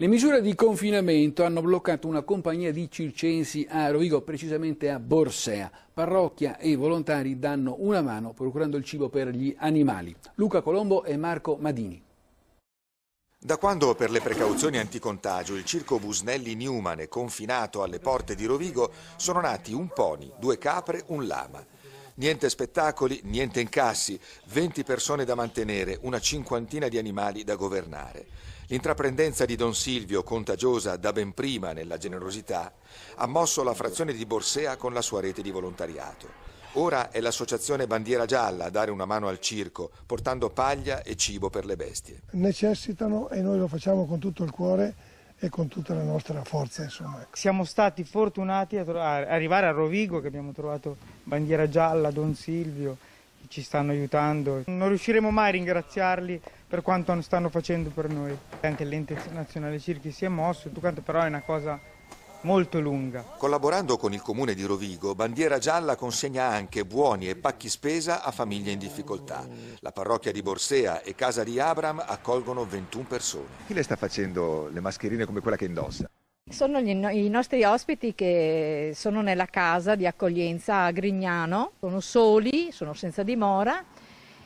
Le misure di confinamento hanno bloccato una compagnia di circensi a Rovigo, precisamente a Borsea. Parrocchia e volontari danno una mano procurando il cibo per gli animali. Luca Colombo e Marco Madini. Da quando per le precauzioni anticontagio il circo Busnelli Newman è confinato alle porte di Rovigo, sono nati un pony, due capre, un lama. Niente spettacoli, niente incassi, 20 persone da mantenere, una cinquantina di animali da governare. L'intraprendenza di Don Silvio, contagiosa da ben prima nella generosità, ha mosso la frazione di Borsea con la sua rete di volontariato. Ora è l'associazione Bandiera Gialla a dare una mano al circo, portando paglia e cibo per le bestie. Necessitano, e noi lo facciamo con tutto il cuore, e con tutta la nostra forza. Insomma. Siamo stati fortunati a, a arrivare a Rovigo che abbiamo trovato Bandiera Gialla, Don Silvio che ci stanno aiutando. Non riusciremo mai a ringraziarli per quanto stanno facendo per noi. Anche l'ente nazionale circhi si è mosso, tutto quanto però è una cosa molto lunga. Collaborando con il comune di Rovigo, Bandiera Gialla consegna anche buoni e pacchi spesa a famiglie in difficoltà. La parrocchia di Borsea e casa di Abram accolgono 21 persone. Chi le sta facendo le mascherine come quella che indossa? Sono gli, i nostri ospiti che sono nella casa di accoglienza a Grignano, sono soli, sono senza dimora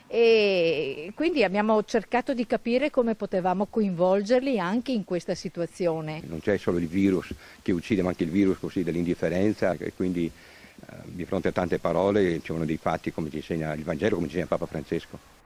e quindi abbiamo cercato di capire come potevamo coinvolgerli anche in questa situazione. Non c'è solo il virus che uccide, ma anche il virus dell'indifferenza e quindi eh, di fronte a tante parole ci sono dei fatti come ci insegna il Vangelo, come ci insegna Papa Francesco.